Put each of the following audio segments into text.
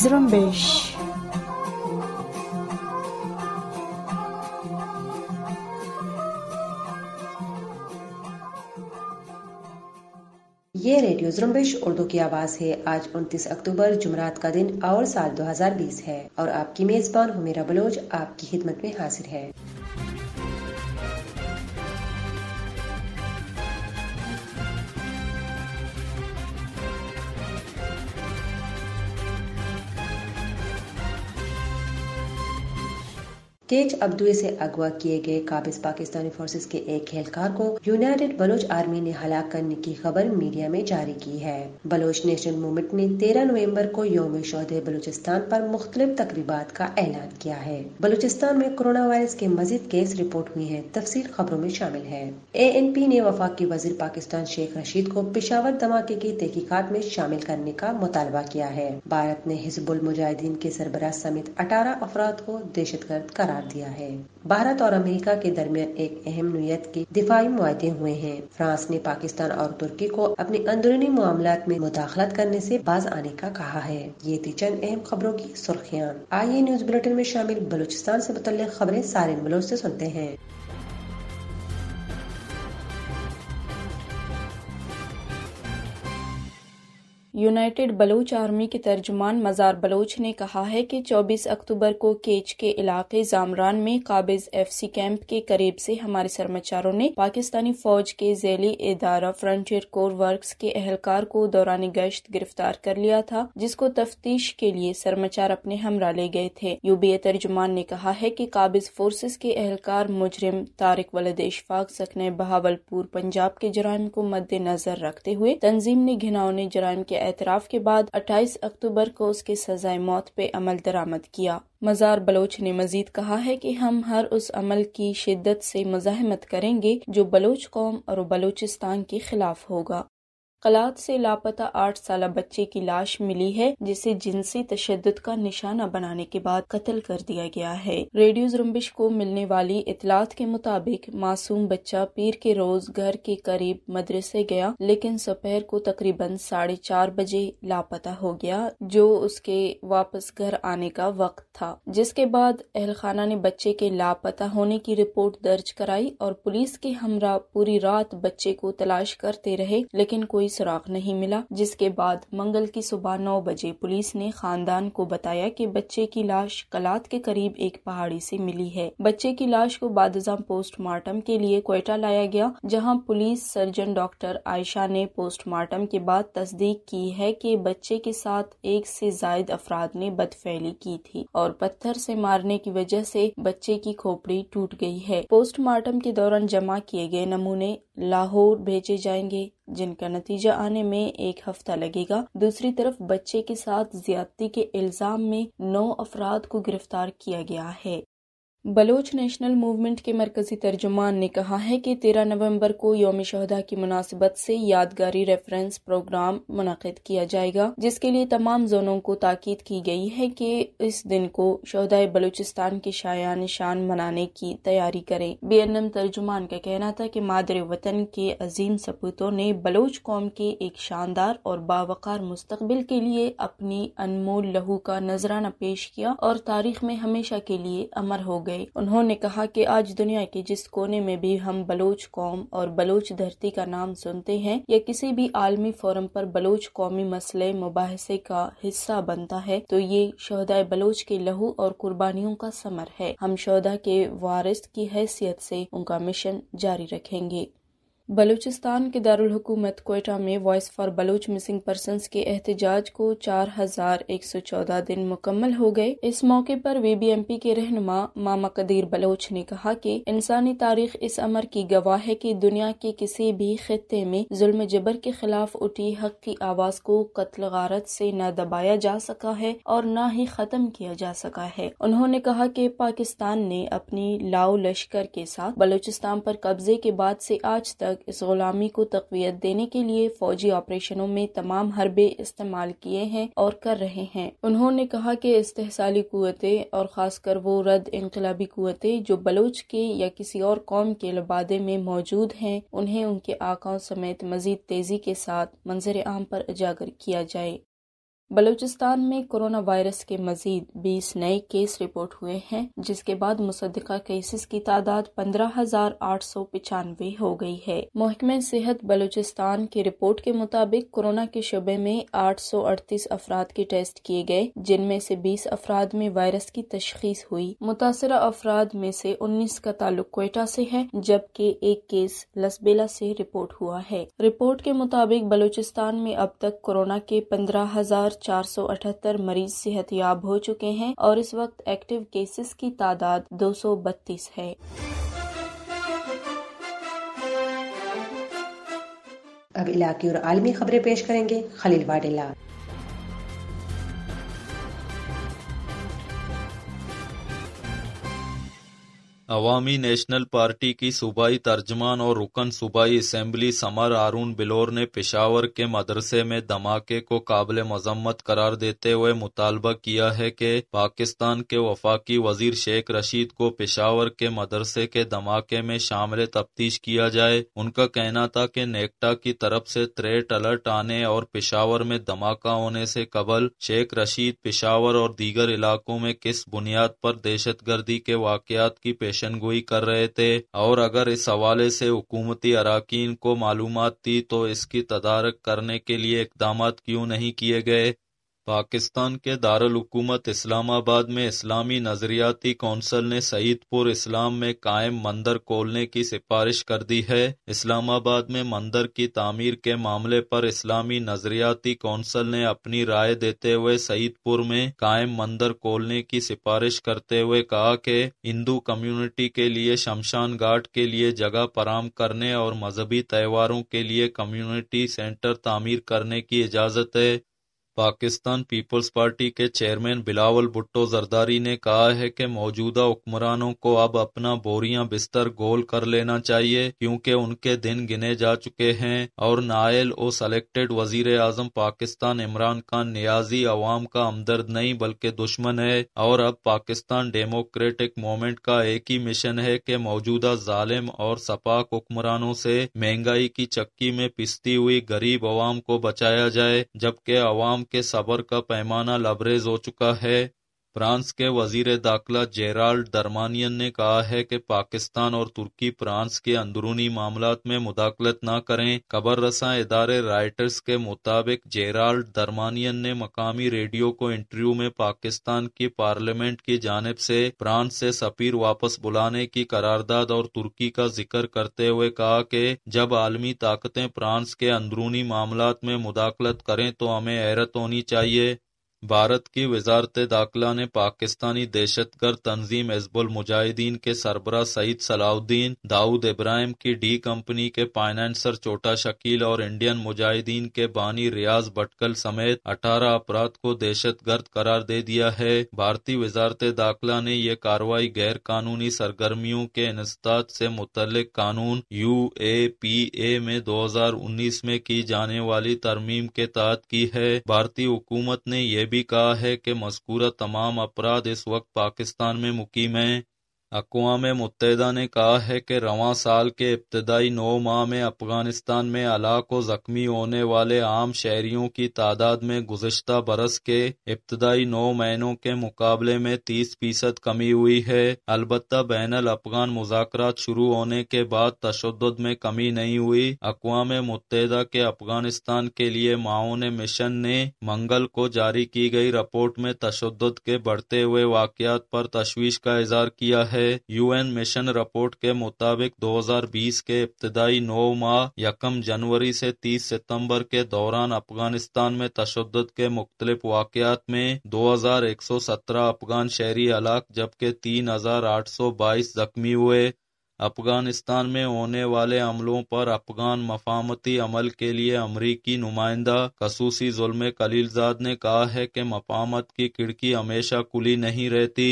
Zrumbish. ये radio जुम्बिश Urdu की आवाज़ है आज 29 अक्टूबर जुमरात का दिन और साल 2020 है और आपकी मेजबान हमेरा बलोच आपकी खिदमत में हाजिर है केच अब्दुए से अगवा किए गए काबिज पाकिस्तानी फोर्सेस के एक खेलकार को यूनाइटेड बलोच आर्मी ने हलाक करने की खबर मीडिया में जारी की है बलोच नेशनल मूवमेंट ने 13 नवंबर को योम शोधे बलूचिस्तान पर मुख्तलिफ तकरीबा का ऐलान किया है बलूचिस्तान में कोरोना वायरस के मजीद केस रिपोर्ट हुए हैं तफसील खबरों में शामिल है ए एन पी ने वफाक वजीर पाकिस्तान शेख रशीद को पिशावर धमाके की तहकीकत में शामिल करने का मुतालबा किया है भारत ने हिजबुल मुजाहिदीन के सरबराह समेत अठारह अफराद को दहशत गर्द करार दिया है भारत और अमेरिका के दरमियान एक अहम नुयत के दिफाई मुआदे हुए हैं फ्रांस ने पाकिस्तान और तुर्की को अपने अंदरूनी मामला में मुदाखलत करने से बाज आने का कहा है ये थी चंद अहम खबरों की सुर्खियाँ आइए न्यूज बुलेटिन में शामिल बलूचिस्तान ऐसी मुतल खबरें सारे मुल्क ऐसी सुनते हैं यूनाइटेड बलूच आर्मी के तर्जमान मज़ार बलूच ने कहा है कि 24 अक्टूबर को केच के इलाके जामरान में काबिज एफसी कैंप के करीब से हमारे सरमाचारों ने पाकिस्तानी फौज के जैली इदारा फ्रंटियर कोर वर्क्स के एहलकार को दौरान गश्त गिरफ्तार कर लिया था जिसको तफ्तीश के लिए सरमाचार अपने हमरा ले गए थे यूबीए तर्जुमान ने कहा है की काबिज फोर्सेज के एहलकार मुजरिम तारिक वलद इशफाक सकने बहावलपुर पंजाब के जराइम को मद्देनजर रखते हुए तंजीम ने घिनाओने जराइम के एतराफ़ के बाद 28 अक्टूबर को उसके सजाए मौत पे अमल दरामद किया मज़ार बलोच ने मजीद कहा है कि हम हर उस अमल की शिद्दत से मजाहमत करेंगे जो बलोच कौम और बलोचिस्तान के खिलाफ होगा कलाद से लापता आठ साल बच्चे की लाश मिली है जिसे जिनसी तशद का निशाना बनाने के बाद कत्ल कर दिया गया है रेडियो जुम्बिश को मिलने वाली इतलात के मुताबिक मासूम बच्चा पीर के रोज घर के करीब मदरसे गया लेकिन सपहर को तकरीबन साढ़े चार बजे लापता हो गया जो उसके वापस घर आने का वक्त था जिसके बाद अहलखाना ने बच्चे के लापता होने की रिपोर्ट दर्ज कराई और पुलिस के हमरा पूरी रात बच्चे को तलाश करते रहे लेकिन कोई सुराग नहीं मिला जिसके बाद मंगल की सुबह नौ बजे पुलिस ने खानदान को बताया कि बच्चे की लाश कलात के करीब एक पहाड़ी से मिली है बच्चे की लाश को बादजाम पोस्टमार्टम के लिए कोयटा लाया गया जहां पुलिस सर्जन डॉक्टर आयशा ने पोस्टमार्टम के बाद तस्दीक की है कि बच्चे के साथ एक से जायद अफराद ने बदफैली की थी और पत्थर से मारने की वजह से बच्चे की खोपड़ी टूट गई है पोस्टमार्टम के दौरान जमा किए गए नमूने लाहौर भेजे जाएंगे जिनका नतीजा आने में एक हफ्ता लगेगा दूसरी तरफ बच्चे के साथ ज्यादती के इल्जाम में नौ अफराद को गिरफ्तार किया गया है बलोच नेशनल मूवमेंट के मरकजी तर्जुमान ने कहा है कि तेरह नवंबर को योम शहदा की मुनासिबत से यादगारी रेफरेंस प्रोग्राम मुनद किया जाएगा जिसके लिए तमाम जोनों को ताकीद की गई है कि इस दिन को शहदाय बलूचिस्तान के शाया निशान मनाने की तैयारी करें बी एन एम तर्जुमान का कहना था कि मादर वतन के अजीम सपूतों ने बलोच कौम के एक शानदार और बावकार मुस्तबिल के लिए अपनी अनमोल लहू का नजराना पेश किया और तारीख में हमेशा के लिए अमर हो गए गई उन्होंने कहा कि आज दुनिया के जिस कोने में भी हम बलोच कौम और बलोच धरती का नाम सुनते हैं या किसी भी आलमी फोरम पर बलोच कौमी मसले मुबासे का हिस्सा बनता है तो ये शहदाय बलोच के लहू और कुर्बानियों का समर है हम शहदा के वारिस की हैसियत से उनका मिशन जारी रखेंगे बलूचिस्तान के दारकूमत कोयटा में voice for Baloch missing person के एहतजाज को चार हजार एक सौ चौदह दिन मुकम्मल हो गए इस मौके पर वीबीएमपी के रहनुमा मामा कदीर बलोच ने कहा कि इंसानी तारीख इस अमर की गवाह है कि दुनिया के किसी भी खत्े में जुल्म जबर के खिलाफ उठी हक की आवाज़ को कत्ल गारत से न दबाया जा सका है और न ही खत्म किया जा सका है उन्होंने कहा कि पाकिस्तान ने अपनी लाओ लश्कर के साथ बलूचिस्तान पर कब्जे के बाद से आज तक इस गुलामी को तकवीत देने के लिए फौजी ऑपरेशनों में तमाम हरबे इस्तेमाल किए हैं और कर रहे हैं उन्होंने कहा कि इस्तेसाली कुतें और ख़ासकर वो रद्द इनकलाबी कुतें जो बलोच के या किसी और कौम के लबादे में मौजूद हैं उन्हें उनके आकाओं समेत मजीद तेज़ी के साथ मंजर आम पर उजागर किया जाए बलूचिस्तान में कोरोना वायरस के मजीद 20 नए केस रिपोर्ट हुए हैं जिसके बाद मुसदा केसेस की तादाद पंद्रह हजार आठ सौ हो गई है महकमे सेहत बलूचिस्तान की रिपोर्ट के मुताबिक कोरोना के शुबे में आठ सौ अड़तीस अफराद के टेस्ट किए गए जिनमें से बीस अफराद में वायरस की तशखीस हुई मुतासर अफराद में से उन्नीस का ताल्लुक कोयटा से है जबकि एक केस लसबेला से रिपोर्ट हुआ है रिपोर्ट के मुताबिक बलूचिस्तान में अब तक कोरोना के पंद्रह हजार मरीज सेहत याब हो चुके हैं और इस वक्त एक्टिव केसेस की तादाद 232 है अब इलाके और आलमी खबरें पेश करेंगे खलील वाडेला अवामी नेशनल पार्टी की सूबाई तर्जमान और रुकन सूबाई असम्बली समर आरून बिलोर ने पेशावर के मदरसे में धमाके को काबिल मजम्मत करार देते हुए मुतालबा किया है कि पाकिस्तान के वफाकी वजीर शेख रशीद को पेशावर के मदरसे के धमाके में शामिल तफ्तीश किया जाए उनका कहना था कि नेकटा की तरफ से थ्रेट अलर्ट आने और पेशावर में धमाका होने से कबल शेख रशीद पेशावर और दीगर इलाकों में किस बुनियाद पर दहशत गर्दी के वाकत की पेश पेशन गोई कर रहे थे और अगर इस हवाले से हुकूमती अरकान को मालूम थी तो इसकी तदारक करने के लिए इकदाम क्यूँ नहीं किए गए पाकिस्तान के दारकूमत इस्लामाबाद में इस्लामी नजरियाती कौंसल ने सईदपुर इस्लाम में कायम मंदिर खोलने की सिफारिश कर दी है इस्लामाबाद में मंदिर की तामीर के मामले पर इस्लामी नजरियाती कौंसल ने अपनी राय देते हुए सईदपुर में कायम मंदिर खोलने की सिफारिश करते हुए कहा कि हिंदू कम्युनिटी के लिए शमशान घाट के लिए जगह फराम करने और मजहबी त्योहारों के लिए कम्युनिटी सेंटर तामीर करने की इजाजत है पाकिस्तान पीपल्स पार्टी के चेयरमैन बिलावल भुट्टो जरदारी ने कहा है कि मौजूदा हुक्मरानों को अब अपना बोरियां बिस्तर गोल कर लेना चाहिए क्योंकि उनके दिन गिने जा चुके हैं और नायल ओ सेलेक्टेड वजीर आजम पाकिस्तान इमरान खान नियाजी अवाम का हमदर्द नहीं बल्कि दुश्मन है और अब पाकिस्तान डेमोक्रेटिक मूवमेंट का एक ही मिशन है कि मौजूदा जालिम और सपाक हुक्मरानों से महंगाई की चक्की में पिसती हुई गरीब अवाम को बचाया जाए जबकि अवाम के सबर का पैमाना लबरेज हो चुका है फ्रांस के वजीर दाखिला जेराल्ड दरमानियन ने कहा है कि पाकिस्तान और तुर्की फ्रांस के अंदरूनी मामला में मुदाखलत न करें खबर रसा इदारे राइटर्स के मुताबिक जेराल्ड दरमानियन ने मकामी रेडियो को इंटरव्यू में पाकिस्तान की पार्लियामेंट की जानब से फ्रांस से सफीर वापस बुलाने की करारदाद और तुर्की का जिक्र करते हुए कहा कि जब आलमी ताकतें फ्रांस के अंदरूनी मामला में मुदाखलत करें तो हमें हैरत होनी चाहिए भारत की वजारत दाखिला ने पाकिस्तानी दहशत गर्द तंजीम एजबुल मुजाहिदीन के सरबरा सईद सलाउद्दीन दाऊद इब्राहिम की डी कंपनी के फाइनेंसर छोटा शकील और इंडियन मुजाहिदीन के बानी रियाज भटकल समेत 18 अपराध को दहशत गर्द करार दे दिया है भारतीय वजारत दाखिला ने यह कार्रवाई गैर कानूनी सरगर्मियों के इंसदाद से मुतल कानून यू ए पी ए में दो हजार उन्नीस में की जाने वाली तरमीम के तहत की है भारतीय हुकूमत ने यह भी कहा है कि मस्कूरा तमाम अपराध इस वक्त पाकिस्तान में मुकीम हैं अकवाम मुतहदा ने कहा है कि रवा साल के इब्तदाई नौ माह में अफगानिस्तान में अला व जख्मी होने वाले आम शहरियों की तादाद में गुजशत बरस के इब्तदाई नौ महीनों के मुकाबले में तीस फीसद कमी हुई है अलबत् बैन अफगान मुजाकर शुरू होने के बाद तशद में कमी नहीं हुई अकवाम मुतहदा के अफगानिस्तान के लिए माओन मिशन ने मंगल को जारी की गई रिपोर्ट में तशद के बढ़ते हुए वाकत पर तशवीश का इजहार किया है है यूएन मिशन रिपोर्ट के मुताबिक 2020 के इब्तदाई नौ माह यकम जनवरी से 30 सितंबर के दौरान अफगानिस्तान में तशद के मुख्तलिफ वाकत में 2117 अफगान शहरी हलाक जबकि 3822 जख्मी हुए अफगानिस्तान में होने वाले अमलों पर अफगान मफामती अमल के लिए अमरीकी नुमाइंदा खसूसी जुल्म कलीलजाद ने कहा है कि मफामत की खिड़की हमेशा खुली नहीं रहती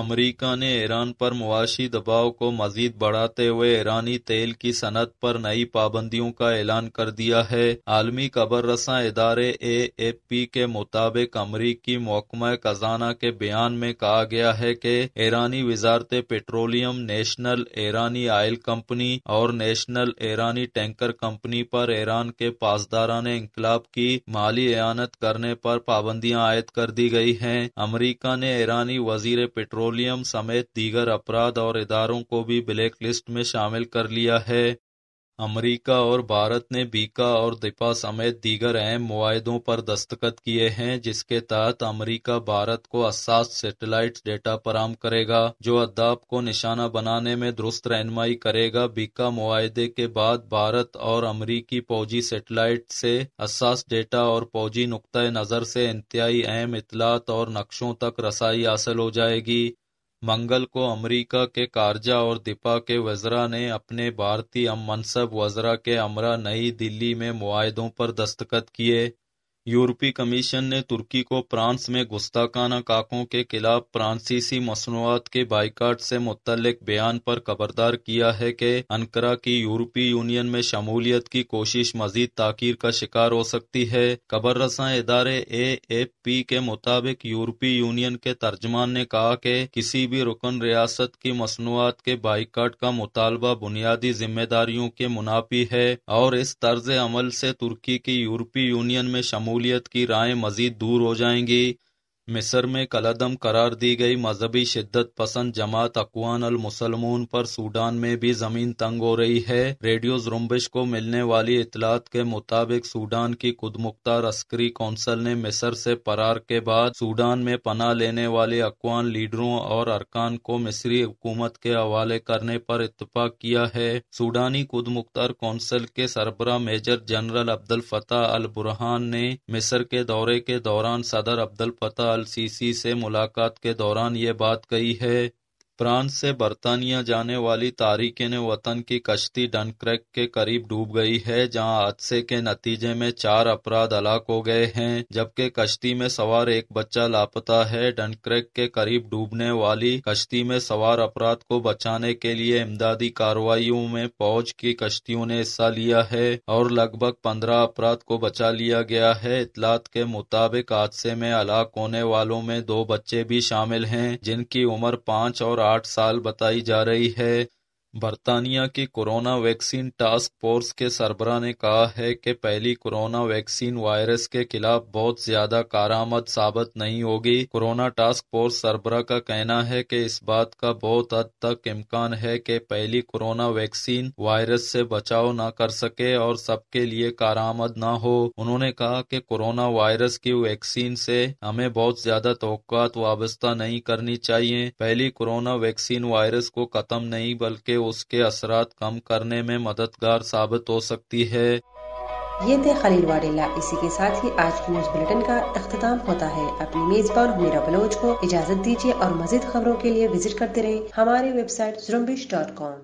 अमरीका ने ईरान पर मुआशी दबाव को मजीद बढ़ाते हुए ईरानी तेल की सनत पर नई पाबंदियों का ऐलान कर दिया है आलमी कबर रसा इदारे ए एफ पी के मुताबिक अमरीकी महकमा खजाना के बयान में कहा गया है कि ईरानी वजारत पेट्रोलियम नेशनल ईरानी आयल कंपनी और नेशनल ईरानी टैंकर कंपनी पर ईरान के पासदारा ने इंकलाब की माली एनत करने पर पाबंदियां आयद कर दी गई है अमरीका ने ईरानी वजीर पेट्रोल पेट्रोलियम समेत दीगर अपराध और इदारों को भी ब्लैक लिस्ट में शामिल कर लिया है अमेरिका और भारत ने बीका और दीपा समेत दीगर अहम मुआदों पर दस्तखत किए हैं जिसके तहत अमेरिका भारत को असास सेटेलाइट डेटा फराम करेगा जो अद्दाब को निशाना बनाने में दुरुस्त रहनमाई करेगा बीका मुआदे के बाद भारत और अमरीकी फौजी सेटेलाइट से असास डेटा और फौजी नुकतः नज़र से इंतहाई अहम इतलात और नक्शों तक रसाई हासिल हो जाएगी मंगल को अमेरिका के कारजा और दीपा के वजरा ने अपने भारतीय मनसब वजरा के अमरा नई दिल्ली में मुआदों पर दस्तखत किए यूरोपीय कमीशन ने तुर्की को फ्रांस में गुस्ताखाना काकों के खिलाफ फ्रांसीसी मसनूआत के बाइकाट से मुतलक बयान पर खबरदार किया है कि अनकरा की यूरोपीय यूनियन में शमूलियत की कोशिश मजीद ताकीर का शिकार हो सकती है खबर रसा इदारे ए एफ पी के मुताबिक यूरोपीय यूनियन के तर्जमान ने कहा कि किसी भी रुकन रियासत की मसनूआत के बाइकाट का मुतालबा बुनियादी जिम्मेदारियों के मुनाफी है और इस तर्ज अमल से तुर्की की यूरोपीय यूनियन में शमूल शमूलियत की राय मजीद दूर हो जाएंगी मिस्र में कलदम करार दी गई मजहबी शिद्दत पसंद जमात अकवान मुसलमून पर सूडान में भी जमीन तंग हो रही है रेडियो जुम्बिश को मिलने वाली इतलात के मुताबिक सूडान की खुद मुख्तार अस्करी कौंसल ने मिस्र से फरार के बाद सूडान में पनाह लेने वाले अकवान लीडरों और अरकान को मिस्री हुकूमत के हवाले करने पर इतफाक किया है सूडानी खुद मुख्तार कौंसल के सरबरा मेजर जनरल अब्दुल फतह अल बुरहान ने मिस्र के दौरे के दौरान सदर अब्दुल फताह एलसीसी से मुलाकात के दौरान ये बात कही है फ्रांस से बर्तानिया जाने वाली तारिकिन वतन की कश्ती डनक्रैक के करीब डूब गई है जहां हादसे के नतीजे में चार अपराध हलाक हो गए हैं जबकि कश्ती में सवार एक बच्चा लापता है डनक्रैक के करीब डूबने वाली कश्ती में सवार अपराध को बचाने के लिए इमदादी कार्रवाईओं में फौज की कश्तियों ने हिस्सा लिया है और लगभग पंद्रह अपराध को बचा लिया गया है इतलात के मुताबिक हादसे में हलाक होने वालों में दो बच्चे भी शामिल है जिनकी उम्र पाँच और आठ साल बताई जा रही है बरतानिया की कोरोना वैक्सीन टास्क फोर्स के सरबरा ने कहा है कि पहली कोरोना वैक्सीन वायरस के खिलाफ बहुत ज्यादा कार आमद साबित नहीं होगी कोरोना टास्क फोर्स सरबरा का कहना है कि इस बात का बहुत हद तक इम्कान है कि पहली कोरोना वैक्सीन वायरस से बचाव न कर सके और सबके लिए कार आमद न हो उन्होंने कहा कि कोरोना वायरस की वैक्सीन से हमें बहुत ज्यादा तो वाबस्ता नहीं करनी चाहिए पहली कोरोना वैक्सीन वायरस को खत्म नहीं बल्कि उसके असरात कम करने में मददगार साबित हो सकती है ये थे खलील वाडेला इसी के साथ ही आज की न्यूज बुलेटिन का अख्ताम होता है अपनी मेजबान हुमेरा बलोच को इजाजत दीजिए और मजीद खबरों के लिए विजिट करते रहे हमारी वेबसाइट जुम्बिश डॉट कॉम